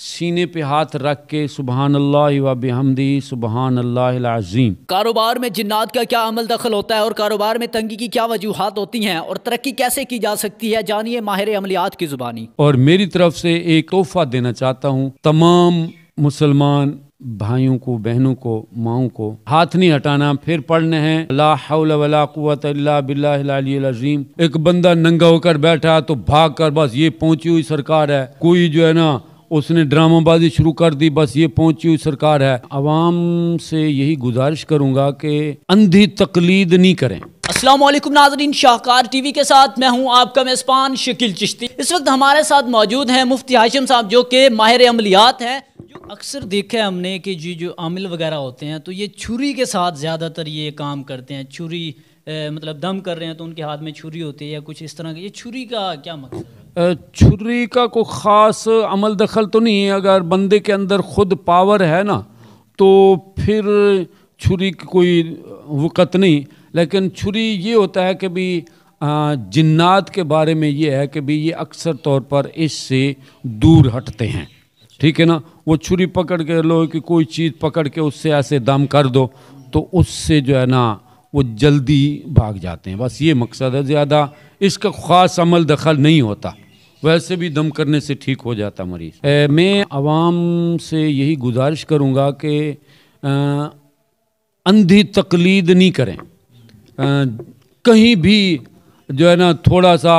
सीने पे हाथ रख के सुबहान अल्लाह व सुबहान अल्लाजीम कारोबार में जिन्नात का क्या अमल दखल होता है और कारोबार में तंगी की क्या वजूहत होती हैं और तरक्की कैसे की जा सकती है जानिए माहिर अमलियात की जुबानी और मेरी तरफ से एक तोहफा देना चाहता हूँ तमाम मुसलमान भाइयों को बहनों को माओ को हाथ नहीं हटाना फिर पढ़ने हैं अल्लाहम एक बंदा नंगा होकर बैठा तो भाग कर बस ये पहुंची हुई सरकार है कोई जो है ना उसने ड्रामाबाजी शुरू कर दी बस ये पहुंची हुई सरकार है आवाम से यही गुजारिश करूंगा कि अंधी तकलीद नहीं करें असलम नाजरीन शाहकार टीवी के साथ मैं हूं आपका मेज़बान शकील चिश्ती इस वक्त हमारे साथ मौजूद हैं मुफ्ती हाशिम साहब जो कि माहिर अमलियात हैं जो अक्सर देखे है हमने कि जी जो आमिल वगैरह होते हैं तो ये छुरी के साथ ज़्यादातर ये काम करते हैं छुरी मतलब दम कर रहे हैं तो उनके हाथ में छुरी होती है या कुछ इस तरह की ये छुरी का क्या मकसद है छुरी का कोई ख़ास अमल दखल तो नहीं है अगर बंदे के अंदर ख़ुद पावर है ना तो फिर छुरी की कोई वक़त नहीं लेकिन छुरी ये होता है कि भी जिन्नात के बारे में ये है कि भी ये अक्सर तौर पर इससे दूर हटते हैं ठीक है ना वो छुरी पकड़ के लो कि कोई चीज़ पकड़ के उससे ऐसे दम कर दो तो उससे जो है ना वो जल्दी भाग जाते हैं बस ये मकसद है ज़्यादा इसका ख़ास अमल दखल नहीं होता वैसे भी दम करने से ठीक हो जाता मरीज़ मैं आवाम से यही गुजारिश करूँगा कि अंधी तकलीद नहीं करें आ, कहीं भी जो है ना थोड़ा सा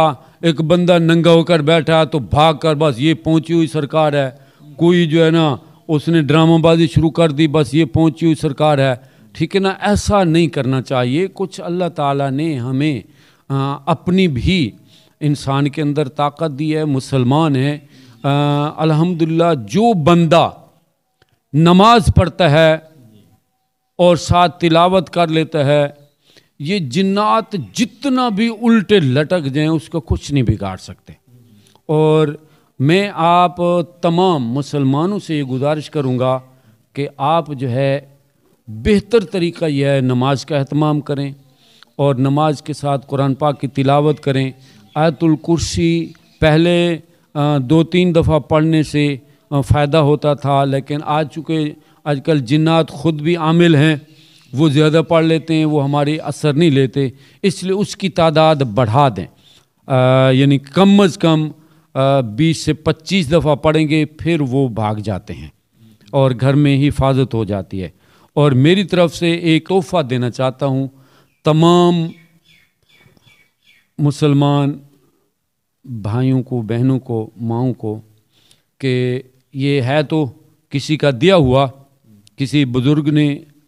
एक बंदा नंगा होकर बैठा तो भाग कर बस ये पहुंची हुई सरकार है कोई जो है ना उसने ड्रामाबाजी शुरू कर दी बस ये पहुंची हुई सरकार है ठीक है ना ऐसा नहीं करना चाहिए कुछ अल्लाह ताला ने हमें अपनी भी इंसान के अंदर ताकत दी है मुसलमान है अल्हम्दुलिल्लाह जो बंदा नमाज पढ़ता है और साथ तिलावत कर लेता है ये जिन्नात जितना भी उल्टे लटक जाएं उसको कुछ नहीं बिगाड़ सकते और मैं आप तमाम मुसलमानों से ये गुजारिश करूँगा कि आप जो है बेहतर तरीका यह है नमाज का अहतमाम करें और नमाज के साथ कुरान पाक की तिलावत करें आयतुल कुर्सी पहले दो तीन दफ़ा पढ़ने से फ़ायदा होता था लेकिन आज चुके आजकल जिन्नात खुद भी आमिल हैं वो ज़्यादा पढ़ लेते हैं वो हमारी असर नहीं लेते इसलिए उसकी तादाद बढ़ा दें यानी कम अज़ कम बीस से पच्चीस दफ़ा पढ़ेंगे फिर वो भाग जाते हैं और घर में हिफाजत हो जाती है और मेरी तरफ़ से एक तोहफ़ा देना चाहता हूँ तमाम मुसलमान भाइयों को बहनों को माओ को कि ये है तो किसी का दिया हुआ किसी बुज़ुर्ग ने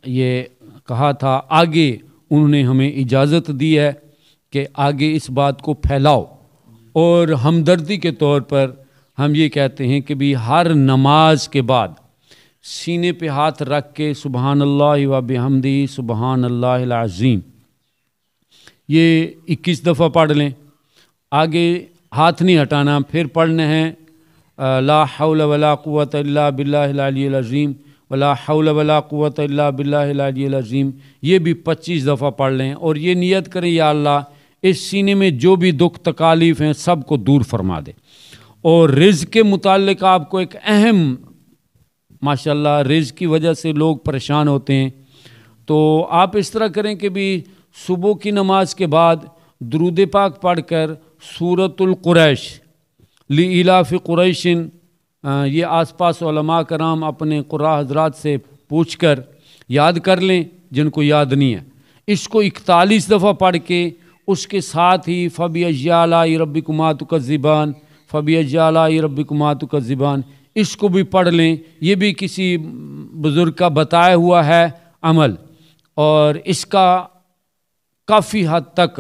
ये कहा था आगे उन्होंने हमें इजाज़त दी है कि आगे इस बात को फैलाओ और हमदर्दी के तौर पर हम ये कहते हैं कि भी हर नमाज के बाद सीने पे हाथ रख के सुबहानल्ला व बेहमदी सुबहानल्लाजीम ये 21 दफ़ा पढ़ लें आगे हाथ नहीं हटाना फिर पढ़ने हैं ला बिल्लाज़ीम वला बिल्लाज़ीम ये भी 25 दफ़ा पढ़ लें और ये नियत करें या अल्लाह इस सीने में जो भी दुख तकालीफ़ हैं सब को दूर फरमा दे और रिज के मुतल आपको एक अहम माशाल्लाह रिज की वजह से लोग परेशान होते हैं तो आप इस तरह करें कि भी सुबह की नमाज के बाद दरूद पाक पढ़कर सूरतुल कुरैश ली इलाफ़ कुरैशिन ये आसपास पास कराम अपने कुरा हजरात से पूछ कर याद कर लें जिनको याद नहीं है इसको इकतालीस दफ़ा पढ़ के उसके साथ ही फ़बी अजाला रबी कुमात का ज़िबान फ़बी अजाला रबी कुमात का ज़िबान इसको भी पढ़ लें ये भी किसी बुज़ुर्ग का बताया हुआ है अमल और इसका काफ़ी हद तक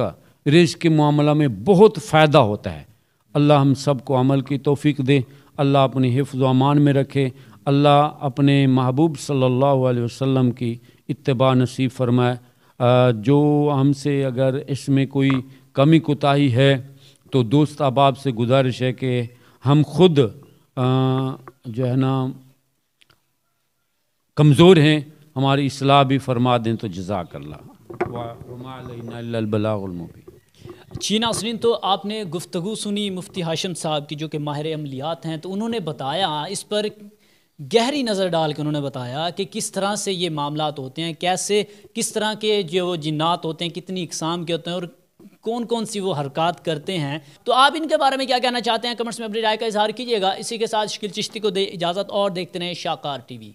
रिस्क के मामला में बहुत फ़ायदा होता है अल्लाह हम सबको अमल की तोफ़ी दे अल्लाह अपने हिफ्ज़ अमान में रखे अल्लाह अपने महबूब सल्लल्लाहु अलैहि वसल्लम की इतबा नसीब फरमाए जो हमसे अगर इसमें कोई कमी कोताही है तो दोस्त अहबाब से गुजारिश है कि हम खुद जो है ना कमज़ोर हैं हमारी असलाह भी फरमा दें तो जजाक ला वमाबलामी जी तो आपने गुफ्तु सुनी मुफ्ती हाशम साहब की जो कि माहिर अमलियात हैं तो उन्होंने बताया इस पर गहरी नज़र डाल के उन्होंने बताया कि किस तरह से ये मामला होते हैं कैसे किस तरह के जो जिन्नात होते हैं कितनी इकसाम के होते हैं और कौन कौन सी वो हरकत करते हैं तो आप इनके बारे में क्या कहना चाहते हैं कमेंट्स में अपनी राय का इजहार कीजिएगा इसी के साथ शिकिल चिश्ती को दे इजाज़त और देखते रहें शाकार टी वी